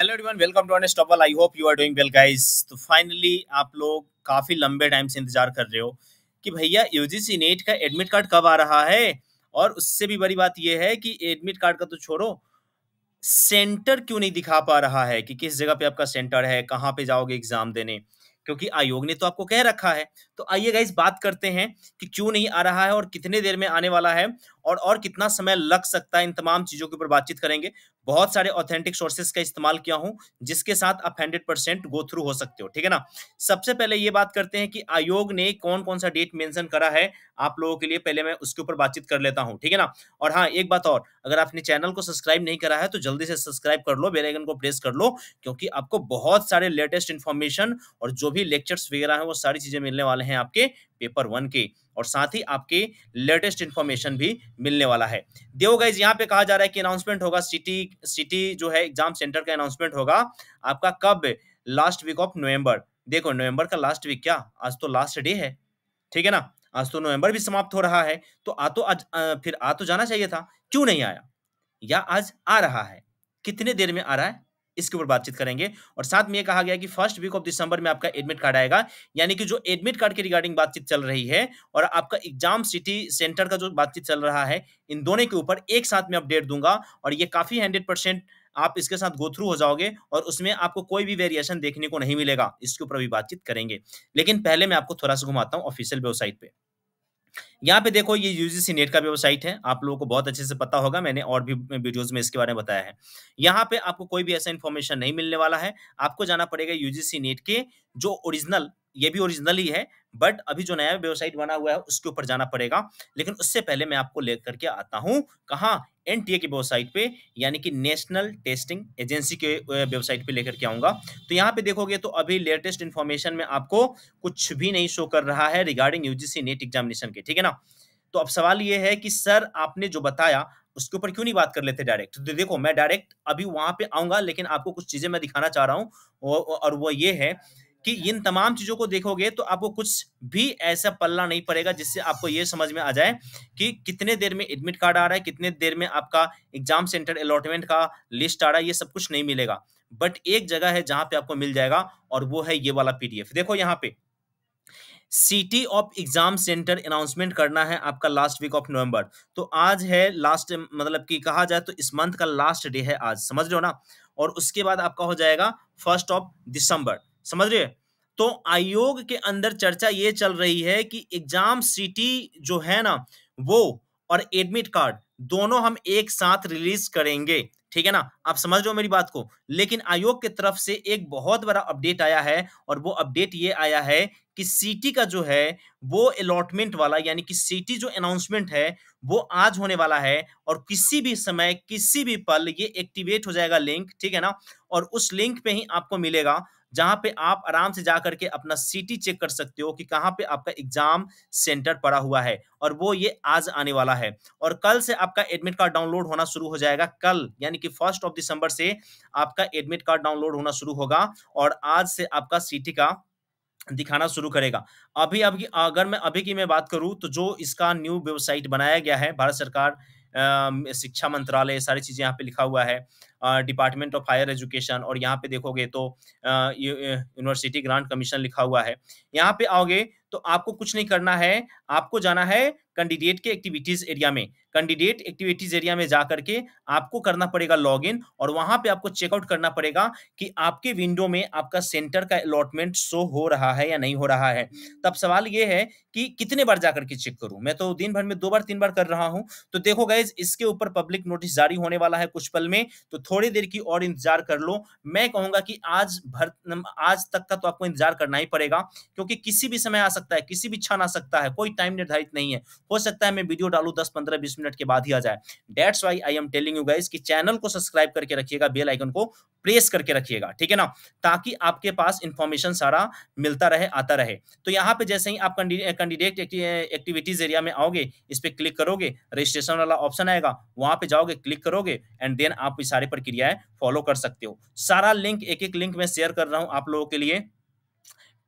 hello everyone welcome to unstoppable I hope you are doing well guys तो finally आप लोग काफ़ी लंबे टाइम से इंतजार कर रहे हो कि भैया यूजीसी नेट का एडमिट कार्ड कब आ रहा है और उससे भी बड़ी बात यह है कि एडमिट कार्ड का तो छोड़ो सेंटर क्यों नहीं दिखा पा रहा है कि किस जगह पे आपका सेंटर है कहाँ पे जाओगे एग्जाम देने क्योंकि आयोग ने तो आपको कह रखा है तो आइए गाइस बात करते हैं कि क्यों नहीं आ रहा है और कितने देर में आने वाला है और और कितना समय लग सकता है इन तमाम चीज़ों के ऊपर बातचीत करेंगे बहुत सारे ऑथेंटिक सोर्सेस का इस्तेमाल किया हूं जिसके साथ आप हंड्रेड परसेंट गो थ्रू हो सकते हो ठीक है ना सबसे पहले ये बात करते हैं कि आयोग ने कौन कौन सा डेट मेंशन करा है आप लोगों के लिए पहले मैं उसके ऊपर बातचीत कर लेता हूं ठीक है ना और हाँ एक बात और अगर आपने चैनल को सब्सक्राइब नहीं करा है तो जल्दी से सब्सक्राइब कर लो बेलाइकन को प्रेस कर लो क्योंकि आपको बहुत सारे लेटेस्ट इन्फॉर्मेशन और जो भी लेक्चर्स वगैरह है वो सारी चीजें मिलने वाले हैं आपके पेपर वन के और साथ ही आपके लेटेस्ट इन्फॉर्मेशन भी मिलने वाला है देखो गाइज यहाँ पे कहा जा रहा है कि अनाउंसमेंट होगा सिटी सिटी जो है एग्जाम सेंटर का अनाउंसमेंट होगा आपका कब लास्ट वीक ऑफ नवंबर देखो नवंबर का लास्ट वीक क्या आज तो लास्ट डे है ठीक है ना आज तो नवंबर भी समाप्त हो रहा है तो आ तो आज आ, फिर आ तो जाना चाहिए था क्यों नहीं आया या आज आ रहा है कितने देर में आ रहा है इसके ऊपर बातचीत करेंगे और साथ में ये कहा गया कि फर्स्ट वीक ऑफ दिसंबर में आपका एडमिट कार्ड आएगा यानी कि जो एडमिट कार्ड के रिगार्डिंग बातचीत चल रही है और आपका एग्जाम सिटी सेंटर का जो बातचीत चल रहा है इन दोनों के ऊपर एक साथ में अपडेट दूंगा और ये काफी हंड्रेड परसेंट आप इसके साथ गो थ्रू हो जाओगे और उसमें आपको कोई भी वेरिएशन देखने को नहीं मिलेगा इसके ऊपर भी बातचीत करेंगे लेकिन पहले मैं आपको थोड़ा सा घुमाता हूँ ऑफिशियल वेबसाइट पर यहाँ पे देखो ये यूजीसी नेट का वेबसाइट है आप लोगों को बहुत अच्छे से पता होगा मैंने और भी वीडियोस में इसके बारे में बताया है यहाँ पे आपको कोई भी ऐसा इन्फॉर्मेशन नहीं मिलने वाला है आपको जाना पड़ेगा यूजीसी नेट के जो ओरिजिनल ये भी ओरिजिनल ही है बट अभी जो नया वेबसाइट बना हुआ है उसके ऊपर जाना पड़ेगा लेकिन उससे पहले मैं आपको लेकर के आता हूँ कहाँ एन की वेबसाइट पे यानी कि नेशनल टेस्टिंग एजेंसी के वेबसाइट पे लेकर के आऊंगा तो यहाँ पे देखोगे तो अभी लेटेस्ट इन्फॉर्मेशन में आपको कुछ भी नहीं शो कर रहा है रिगार्डिंग यूजीसी नेट एग्जामिनेशन के ठीक है ना तो अब सवाल ये है कि सर आपने जो बताया उसके ऊपर क्यों नहीं बात कर लेते डायरेक्ट तो देखो मैं डायरेक्ट अभी वहां पे आऊंगा लेकिन आपको कुछ चीजें मैं दिखाना चाह रहा हूँ और वो ये है कि इन तमाम चीजों को देखोगे तो आपको कुछ भी ऐसा पल्ला नहीं पड़ेगा जिससे आपको ये समझ में आ जाए कि कितने देर में एडमिट कार्ड आ रहा है कितने देर में आपका एग्जाम सेंटर अलॉटमेंट का लिस्ट आ रहा है ये सब कुछ नहीं मिलेगा बट एक जगह है जहां पे आपको मिल जाएगा और वो है ये वाला पीडीएफ देखो यहाँ पे city of exam centre announcement करना है आपका लास्ट वीक ऑफ नवंबर तो आज है लास्ट मतलब कि कहा जाए तो इस मंथ का लास्ट डे है आज समझ लो ना और उसके बाद आपका हो जाएगा फर्स्ट ऑफ दिसंबर समझ रहे तो आयोग के अंदर चर्चा ये चल रही है कि एग्जाम सिटी जो है ना वो और एडमिट कार्ड दोनों हम एक साथ रिलीज करेंगे ठीक है ना आप समझ रहे हो मेरी बात को लेकिन आयोग की तरफ से एक बहुत बड़ा अपडेट आया है और वो अपडेट ये आया है कि सीटी का जो है वो अलॉटमेंट वाला यानी कि सीटी जो अनाउंसमेंट है वो आज होने वाला है और किसी भी समय किसी भी पल ये एक्टिवेट हो जाएगा लिंक ठीक है ना और उस लिंक पे ही आपको मिलेगा जहां पे आप आराम से जा करके अपना सिटी चेक कर सकते हो कि कहां पे आपका एग्जाम सेंटर पड़ा हुआ है और वो ये आज आने वाला है और कल से आपका एडमिट कार्ड डाउनलोड होना शुरू हो जाएगा कल यानी कि फर्स्ट ऑफ दिसंबर से आपका एडमिट कार्ड डाउनलोड होना शुरू होगा और आज से आपका सिटी का दिखाना शुरू करेगा अभी अभी अगर मैं अभी की मैं बात करूं तो जो इसका न्यू वेबसाइट बनाया गया है भारत सरकार शिक्षा मंत्रालय सारी चीज़ें यहाँ पे लिखा हुआ है डिपार्टमेंट ऑफ हायर एजुकेशन और यहाँ पे देखोगे तो यूनिवर्सिटी ग्रांट कमीशन लिखा हुआ है यहाँ पे आओगे तो आपको कुछ नहीं करना है आपको जाना है कैंडिडेट के एक्टिविटीज एरिया में कैंडिडेट एक्टिविटीज एरिया में जा करके आपको करना पड़ेगा लॉगिन और वहां पे आपको चेकआउट करना पड़ेगा कि आपके विंडो में आपका सेंटर का अलॉटमेंट शो हो रहा है या नहीं हो रहा है तब सवाल ये है कि कितने बार जाकर के चेक करूं मैं तो दिन भर में दो बार तीन बार कर रहा हूं तो देखो गाइज इसके ऊपर पब्लिक नोटिस जारी होने वाला है कुछ पल में तो थोड़ी देर की और इंतजार कर लो मैं कहूंगा कि आज भर आज तक का तो आपको इंतजार करना ही पड़ेगा क्योंकि किसी भी समय आ सकता है किसी भी क्षण आ सकता है कोई टाइम निर्धारित नहीं है हो सकता है मैं वीडियो डालू दस पंद्रह बीस मिनट के बाद ही आ जाए dates why I am telling you guys की चैनल को सब्सक्राइब करके रखिएगा बेल आइकन को प्रेस करके रखिएगा ठीक है ना ताकि आपके पास इंफॉर्मेशन सारा मिलता रहे आता रहे तो यहाँ पे जैसे ही आप कैंडिडेट एक्टिविटीज एरिया में आओगे इस पर क्लिक करोगे रजिस्ट्रेशन वाला ऑप्शन आएगा वहां पे जाओगे क्लिक करोगे एंड देन आप सारी प्रक्रियाएं फॉलो कर सकते हो सारा लिंक एक एक लिंक में शेयर कर रहा हूँ आप लोगों के लिए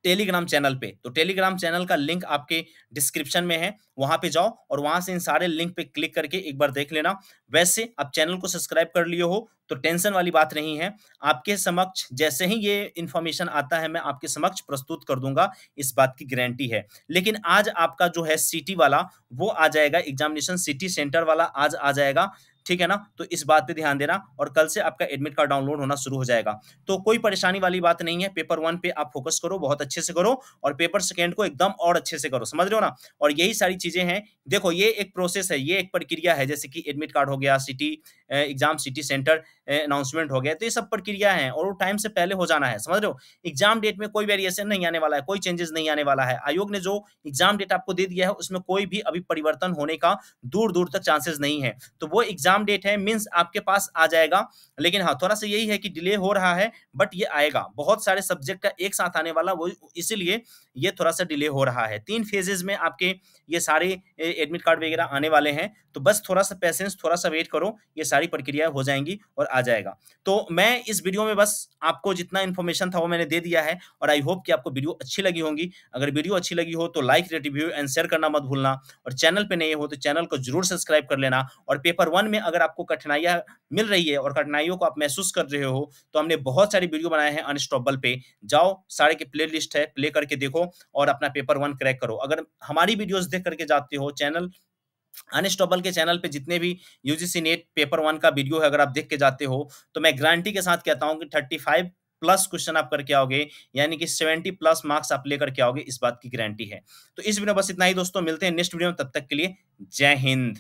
टेलीग्राम चैनल पे तो टेलीग्राम चैनल का लिंक आपके डिस्क्रिप्शन में है वहां पे जाओ और वहां से इन सारे लिंक पे क्लिक करके एक बार देख लेना वैसे आप चैनल को सब्सक्राइब कर लिए हो तो टेंशन वाली बात नहीं है आपके समक्ष जैसे ही ये इंफॉर्मेशन आता है मैं आपके समक्ष प्रस्तुत कर दूंगा इस बात की गारंटी है लेकिन आज आपका जो है सिटी वाला वो आ जाएगा एग्जामिनेशन सिटी सेंटर वाला आज आ जाएगा ठीक है ना तो इस बात पे ध्यान देना और कल से आपका एडमिट कार्ड डाउनलोड होना शुरू हो जाएगा तो कोई परेशानी वाली बात नहीं है पेपर वन पे आप फोकस करो बहुत अच्छे से करो और पेपर सेकेंड को एकदम और अच्छे से करो समझ रहे हो ना और यही सारी चीजें हैं देखो ये एक प्रोसेस है ये एक प्रक्रिया है जैसे कि एडमिट कार्ड हो गया city exam city centre announcement हो गया तो ये सब प्रक्रिया है और वो टाइम से पहले हो जाना है समझ रहे हो एग्जाम डेट में कोई वेरिएशन नहीं आने वाला है कोई चेंजेस नहीं आने वाला है आयोग ने जो एग्जाम डेट आपको दे दिया है उसमें कोई भी अभी परिवर्तन होने का दूर दूर तक चांसेस नहीं है तो वो एग्जाम डेट है मीन्स आपके पास आ जाएगा लेकिन हाँ थोड़ा सा यही है कि डिले हो रहा है बट ये आएगा बहुत सारे सब्जेक्ट का एक साथ आने वाला वो इसीलिए ये थोड़ा सा डिले हो रहा है तीन फेजेज में आपके ये सारे एडमिट कार्ड वगैरह आने वाले हैं तो बस थोड़ा सा पेशेंस थोड़ा सा वेट करो ये सारी प्रक्रिया हो जाएंगी और आ जाएगा तो मैं इस वीडियो में बस आपको जितना इन्फॉर्मेशन था वो मैंने दे दिया है और आई होप कि आपको वीडियो अच्छी लगी होगी अगर वीडियो अच्छी लगी हो तो like rate review and share करना मत भूलना और चैनल पर नहीं हो तो चैनल को जरूर सब्सक्राइब कर लेना और पेपर वन में अगर आपको कठिनाइयाँ मिल रही है और कठिनाइयों को आप महसूस कर रहे हो तो हमने बहुत सारी वीडियो बनाए हैं अनस्टॉपबल पे जाओ सारे के प्ले लिस्ट है प्ले करके देखो और अपना पेपर वन क्रैक करो अगर हमारी वीडियोज देख करके जाते हो चैनल अनस्टॉपल के चैनल पे जितने भी यूजीसी नेट पेपर वन का वीडियो है अगर आप देख के जाते हो तो मैं गारंटी के साथ कहता हूँ कि थर्टी फाइव प्लस क्वेश्चन आप करके आओगे यानी कि सेवेंटी प्लस मार्क्स आप लेकर के आओगे इस बात की गारंटी है तो इस वीडियो बस इतना ही दोस्तों मिलते हैं नेक्स्ट वीडियो में तब तक के लिए जय हिंद